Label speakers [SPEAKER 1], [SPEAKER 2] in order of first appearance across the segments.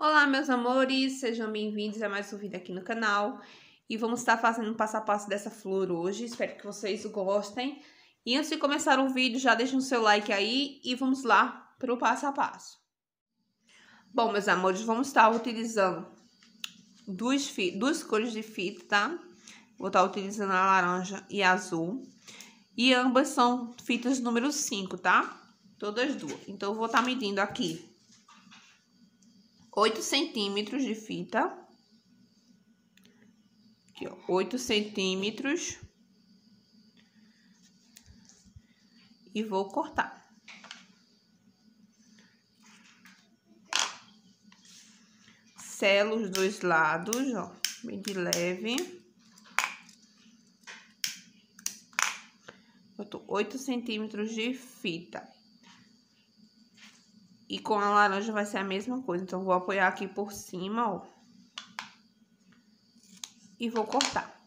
[SPEAKER 1] Olá, meus amores, sejam bem-vindos a mais um vídeo aqui no canal e vamos estar fazendo um passo a passo dessa flor hoje, espero que vocês gostem. E antes de começar o vídeo, já deixa o seu like aí e vamos lá para o passo a passo. Bom, meus amores, vamos estar utilizando duas, duas cores de fita, tá? Vou estar utilizando a laranja e a azul. E ambas são fitas número 5, tá? Todas duas. Então, eu vou estar medindo aqui 8 centímetros de fita. Aqui, ó, 8 centímetros. E vou cortar. Selo os dois lados, ó, bem de leve. Boto 8 centímetros de fita. E com a laranja vai ser a mesma coisa. Então, vou apoiar aqui por cima, ó. E vou cortar.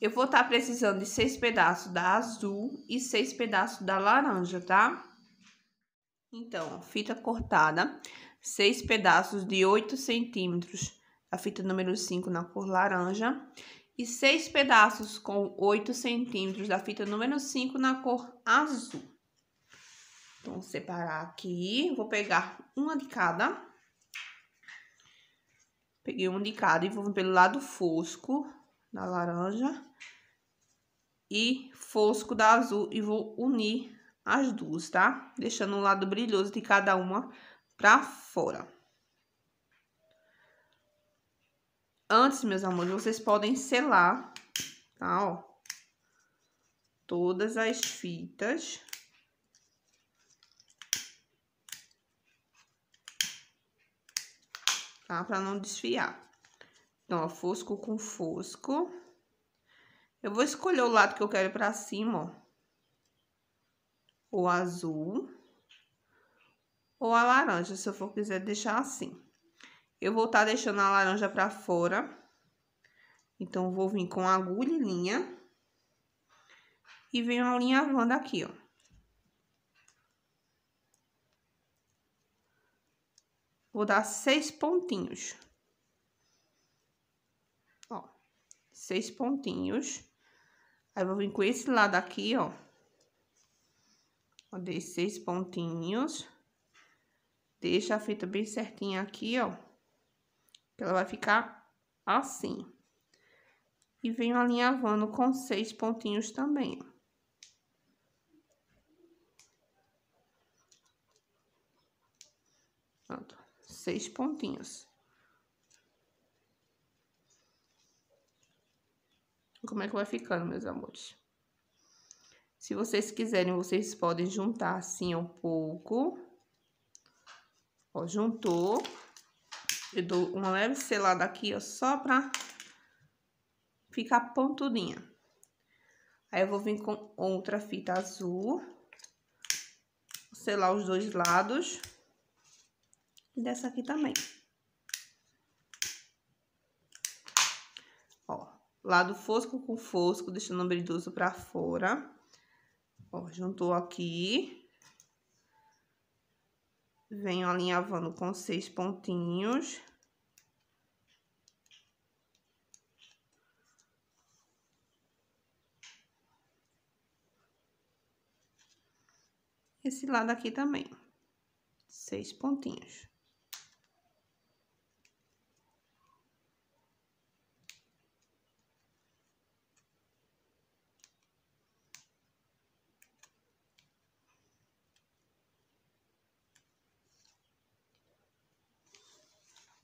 [SPEAKER 1] Eu vou estar tá precisando de seis pedaços da azul e seis pedaços da laranja, tá? Então, fita cortada, seis pedaços de 8 centímetros, a fita número 5 na cor laranja, e seis pedaços com 8 centímetros da fita número 5 na cor azul. Então, separar aqui. Vou pegar uma de cada. Peguei uma de cada e vou pelo lado fosco da laranja e fosco da azul e vou unir as duas, tá? Deixando um lado brilhoso de cada uma pra fora. Antes, meus amores, vocês podem selar, tá? Ó, todas as fitas. tá? Pra não desfiar. Então, ó, fosco com fosco. Eu vou escolher o lado que eu quero pra cima, ó. O azul. Ou a laranja, se eu for quiser deixar assim. Eu vou estar tá deixando a laranja pra fora. Então, vou vir com agulha e linha. E venho alinhavando aqui, ó. Vou dar seis pontinhos. Ó, seis pontinhos. Aí, vou vir com esse lado aqui, ó. Ó, dei seis pontinhos. Deixa a fita bem certinha aqui, ó. Que ela vai ficar assim. E venho alinhavando com seis pontinhos também, ó. Pronto seis pontinhos. Como é que vai ficando, meus amores? Se vocês quiserem, vocês podem juntar assim um pouco. Ó, juntou. Eu dou uma leve selada aqui, ó, só pra ficar pontudinha. Aí, eu vou vir com outra fita azul. Selar os dois lados. E dessa aqui também. Ó, lado fosco com fosco, deixando o brilhoso pra fora. Ó, juntou aqui. Venho alinhavando com seis pontinhos. Esse lado aqui também. Seis pontinhos.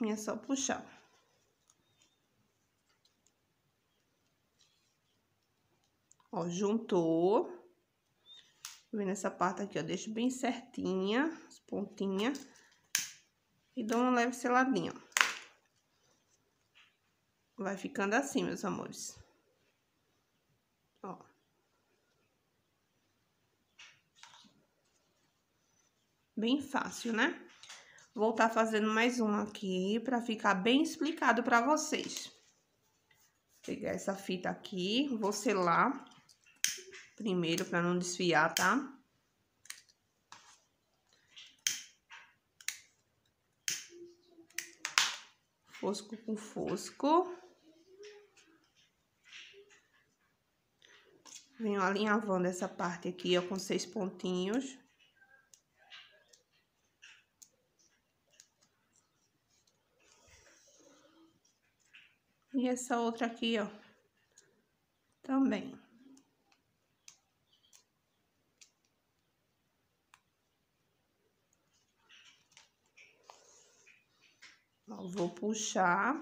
[SPEAKER 1] E é só puxar. Ó, juntou. Tá Vem nessa parte aqui, ó, deixo bem certinha, as pontinhas. E dou uma leve seladinha, ó. Vai ficando assim, meus amores. Ó. Bem fácil, né? Vou estar tá fazendo mais uma aqui para ficar bem explicado para vocês. Pegar essa fita aqui, vou selar primeiro para não desfiar, tá? Fosco com fosco. Venho alinhavando essa parte aqui, ó, com seis pontinhos. E essa outra aqui, ó, também. Ó, vou puxar.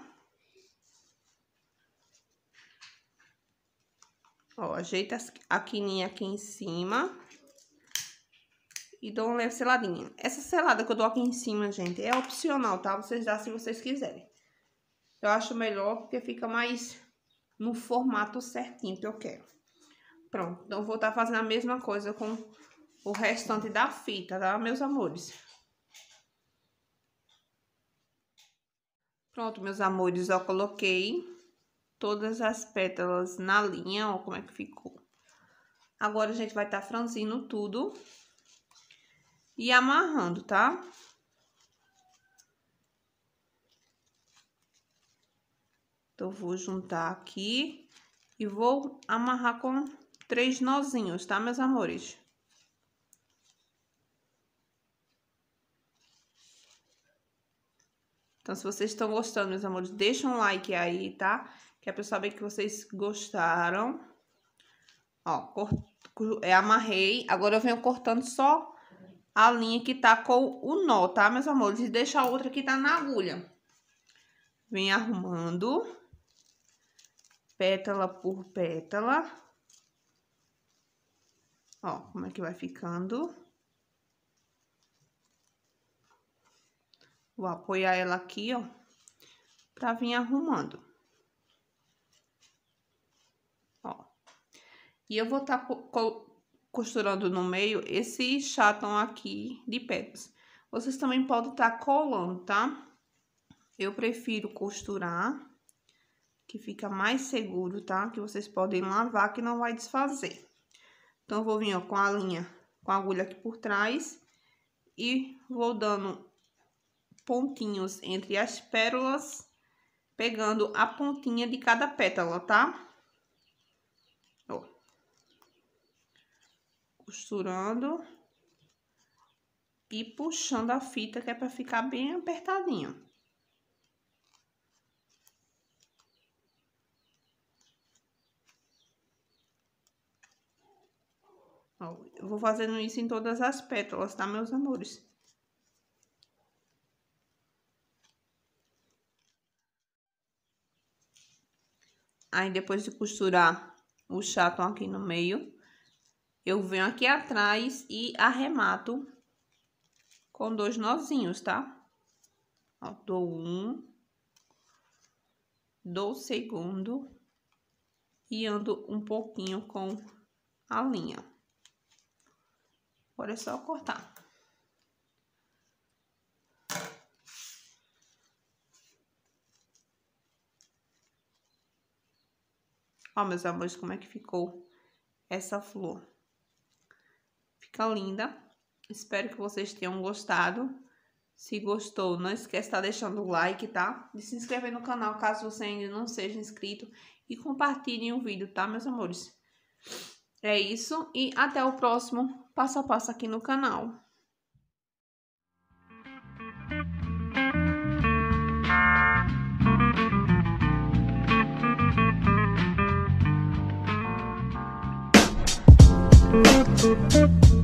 [SPEAKER 1] Ó, ajeita a quininha aqui em cima. E dou uma leve seladinha. Essa selada que eu dou aqui em cima, gente, é opcional, tá? Vocês dá se vocês quiserem. Eu acho melhor porque fica mais no formato certinho que eu quero. Pronto, então vou estar tá fazendo a mesma coisa com o restante da fita, tá, meus amores? Pronto, meus amores, ó, coloquei todas as pétalas na linha, ó, como é que ficou. Agora, a gente vai estar tá franzindo tudo e amarrando, tá? Tá? Então, vou juntar aqui e vou amarrar com três nozinhos, tá, meus amores? Então, se vocês estão gostando, meus amores, deixa um like aí, tá? Que a pessoa vê que vocês gostaram. Ó, é, amarrei. Agora eu venho cortando só a linha que tá com o nó, tá, meus amores? E deixa a outra que tá na agulha. Vem arrumando pétala por pétala. Ó, como é que vai ficando. Vou apoiar ela aqui, ó, pra vir arrumando. Ó. E eu vou tá costurando no meio esse chatão aqui de pétalas. Vocês também podem estar tá colando, tá? Eu prefiro costurar que fica mais seguro, tá? Que vocês podem lavar, que não vai desfazer. Então, eu vou vir, ó, com a linha, com a agulha aqui por trás e vou dando pontinhos entre as pérolas, pegando a pontinha de cada pétala, tá? Ó. Costurando e puxando a fita, que é pra ficar bem apertadinho. Ó, eu vou fazendo isso em todas as pétalas, tá, meus amores? Aí, depois de costurar o chatão aqui no meio, eu venho aqui atrás e arremato com dois nozinhos, tá? Ó, dou um, dou o segundo e ando um pouquinho com a linha. Agora é só cortar. Ó, meus amores, como é que ficou essa flor. Fica linda. Espero que vocês tenham gostado. Se gostou, não esquece de estar tá deixando o like, tá? De se inscrever no canal, caso você ainda não seja inscrito. E compartilhem o vídeo, tá, meus amores? É isso e até o próximo passo a passo aqui no canal. Thank you.